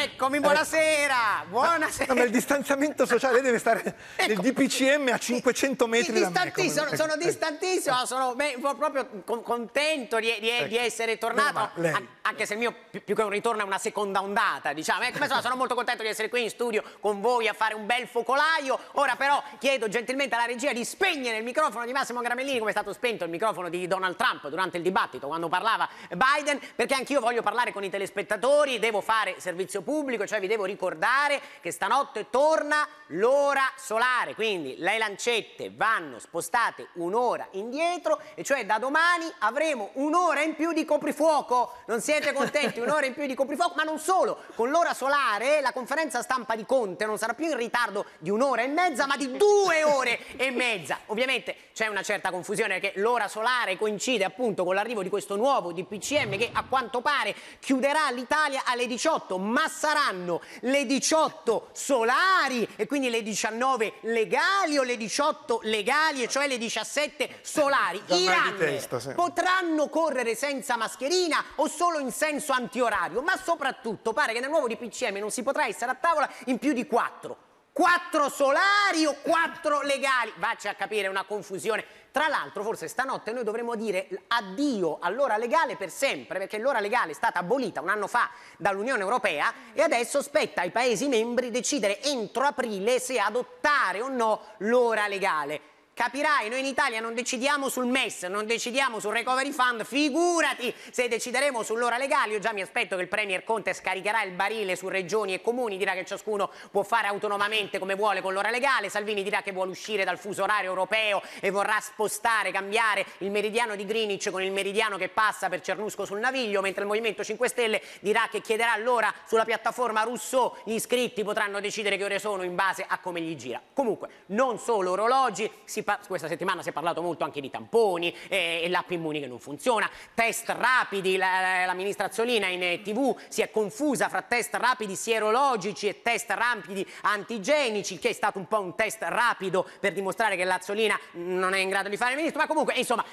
Eccomi, eh, buonasera! Buonasera! No, ma il distanziamento sociale deve stare ecco. nel DPCM a 500 metri di, da me. Come... Sono, sono distantissimo, sono beh, proprio contento di, di, ecco. di essere tornato, no, lei... anche se il mio più, che un ritorno è una seconda ondata, diciamo. Ecco, insomma, sono molto contento di essere qui in studio con voi a fare un bel focolaio. Ora però chiedo gentilmente alla regia di spegnere il microfono di Massimo Gramellini, come è stato spento il microfono di Donald Trump durante il dibattito, quando parlava Biden, perché anch'io voglio parlare con i telespettatori, devo fare servizio pubblico pubblico, cioè vi devo ricordare che stanotte torna l'ora solare, quindi le lancette vanno spostate un'ora indietro e cioè da domani avremo un'ora in più di coprifuoco, non siete contenti? Un'ora in più di coprifuoco, ma non solo, con l'ora solare la conferenza stampa di Conte non sarà più in ritardo di un'ora e mezza ma di due ore e mezza, ovviamente c'è una certa confusione perché l'ora solare coincide appunto con l'arrivo di questo nuovo DPCM che a quanto pare chiuderà l'Italia alle 18 ma saranno le 18 solari e quindi le 19 legali o le 18 legali e cioè le 17 solari? I runner sì. potranno correre senza mascherina o solo in senso antiorario? Ma soprattutto pare che nel nuovo DPCM non si potrà essere a tavola in più di 4 quattro solari o quattro legali. Vacci a capire, una confusione. Tra l'altro, forse stanotte noi dovremmo dire addio all'ora legale per sempre, perché l'ora legale è stata abolita un anno fa dall'Unione Europea e adesso spetta ai Paesi membri decidere entro aprile se adottare o no l'ora legale. Capirai, noi in Italia non decidiamo sul MES, non decidiamo sul Recovery Fund, figurati se decideremo sull'ora legale. Io già mi aspetto che il Premier Conte scaricherà il barile su regioni e comuni, dirà che ciascuno può fare autonomamente come vuole con l'ora legale. Salvini dirà che vuole uscire dal fuso orario europeo e vorrà spostare, cambiare il meridiano di Greenwich con il meridiano che passa per Cernusco sul Naviglio, mentre il Movimento 5 Stelle dirà che chiederà allora sulla piattaforma Rousseau gli iscritti potranno decidere che ore sono in base a come gli gira. Comunque, non solo orologi, si questa settimana si è parlato molto anche di tamponi eh, e l'app Immuni che non funziona, test rapidi, la, la ministra Azzolina in eh, tv si è confusa fra test rapidi sierologici e test rapidi antigenici, che è stato un po' un test rapido per dimostrare che la l'Azzolina non è in grado di fare il ministro, ma comunque insomma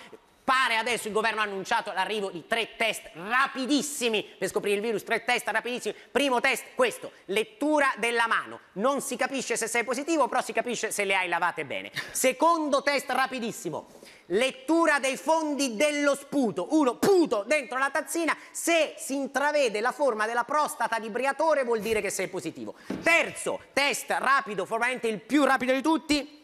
Pare adesso il governo ha annunciato l'arrivo di tre test rapidissimi per scoprire il virus, tre test rapidissimi. Primo test questo, lettura della mano. Non si capisce se sei positivo, però si capisce se le hai lavate bene. Secondo test rapidissimo, lettura dei fondi dello sputo. Uno puto dentro la tazzina, se si intravede la forma della prostata di Briatore vuol dire che sei positivo. Terzo test rapido, formalmente il più rapido di tutti,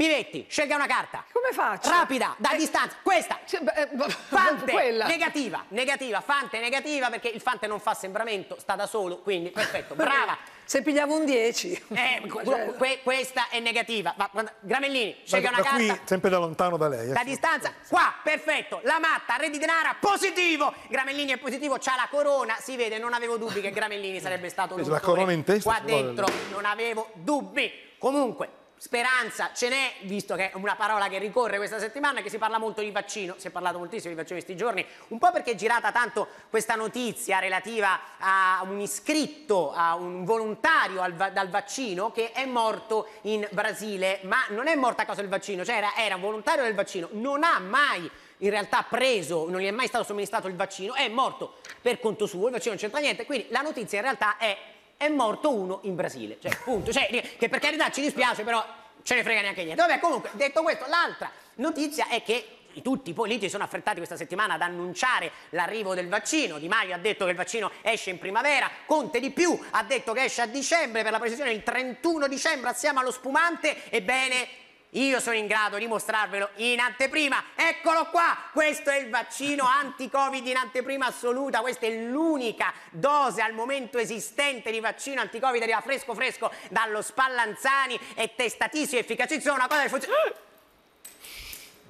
Pivetti, scelga una carta. Come faccio? Rapida, da eh, distanza. Questa. Eh, fante. Quella. Negativa, negativa, Fante negativa perché il Fante non fa sembramento, sta da solo, quindi perfetto, brava. Se pigliavo un 10. Eh, cioè, que, questa è negativa. Ma, guarda, Gramellini, scelga da, una da carta. Qui, sempre da lontano da lei. Eh, da distanza, qua, perfetto. La matta, re di denara, positivo. Gramellini è positivo, c'ha la corona, si vede, non avevo dubbi che Gramellini sarebbe stato lui. La corona in testa. Qua dentro, non avevo dubbi. Comunque, speranza ce n'è, visto che è una parola che ricorre questa settimana, che si parla molto di vaccino, si è parlato moltissimo di vaccino questi giorni, un po' perché è girata tanto questa notizia relativa a un iscritto, a un volontario al, dal vaccino che è morto in Brasile, ma non è morto a causa del vaccino, cioè era, era volontario del vaccino, non ha mai in realtà preso, non gli è mai stato somministrato il vaccino, è morto per conto suo, il vaccino non c'entra niente, quindi la notizia in realtà è è morto uno in Brasile. Cioè, punto. Cioè, che per carità ci dispiace, però ce ne frega neanche niente. Vabbè, comunque, detto questo, l'altra notizia è che tutti i politici sono affrettati questa settimana ad annunciare l'arrivo del vaccino. Di Maio ha detto che il vaccino esce in primavera, Conte di più ha detto che esce a dicembre, per la precisione il 31 dicembre assieme allo spumante. Ebbene, io sono in grado di mostrarvelo in anteprima. Eccolo qua! Questo è il vaccino anti-Covid in anteprima assoluta. Questa è l'unica dose al momento esistente di vaccino anti-Covid. Arriva fresco fresco dallo Spallanzani. È testatissimo, efficacissimo. Una cosa che funziona...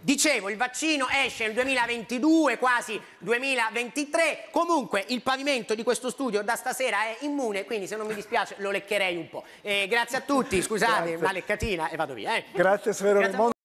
Dicevo, il vaccino esce nel 2022, quasi 2023, comunque il pavimento di questo studio da stasera è immune, quindi se non mi dispiace lo leccherei un po'. Eh, grazie a tutti, scusate, una leccatina e vado via. Eh. Grazie Sfero